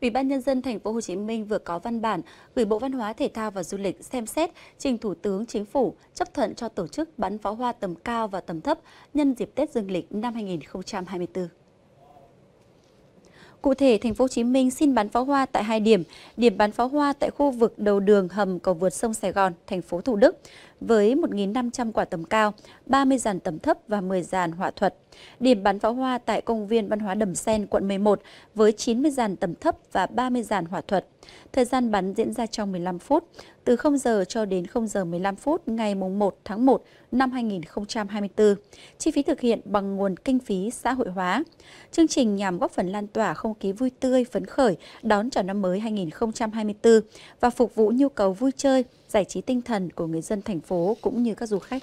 Ủy ban nhân dân thành phố Hồ Chí Minh vừa có văn bản gửi Bộ Văn hóa Thể thao và Du lịch xem xét trình Thủ tướng Chính phủ chấp thuận cho tổ chức bắn pháo hoa tầm cao và tầm thấp nhân dịp Tết Dương lịch năm 2024. Cụ thể, thành phố Hồ Chí Minh xin bắn pháo hoa tại hai điểm, điểm bắn pháo hoa tại khu vực đầu đường hầm cầu vượt sông Sài Gòn, thành phố Thủ Đức với 1.500 quả tầm cao, 30 dàn tầm thấp và 10 dàn hỏa thuật. Điểm bắn pháo hoa tại công viên văn hóa Đầm Sen, quận 11 với 90 dàn tầm thấp và 30 dàn hỏa thuật. Thời gian bắn diễn ra trong 15 phút, từ 0 giờ cho đến 0 giờ 15 phút ngày 1 tháng 1 năm 2024. Chi phí thực hiện bằng nguồn kinh phí xã hội hóa. Chương trình nhằm góp phần lan tỏa không khí vui tươi, phấn khởi đón chào năm mới 2024 và phục vụ nhu cầu vui chơi, giải trí tinh thần của người dân thành phố cũng như các du khách.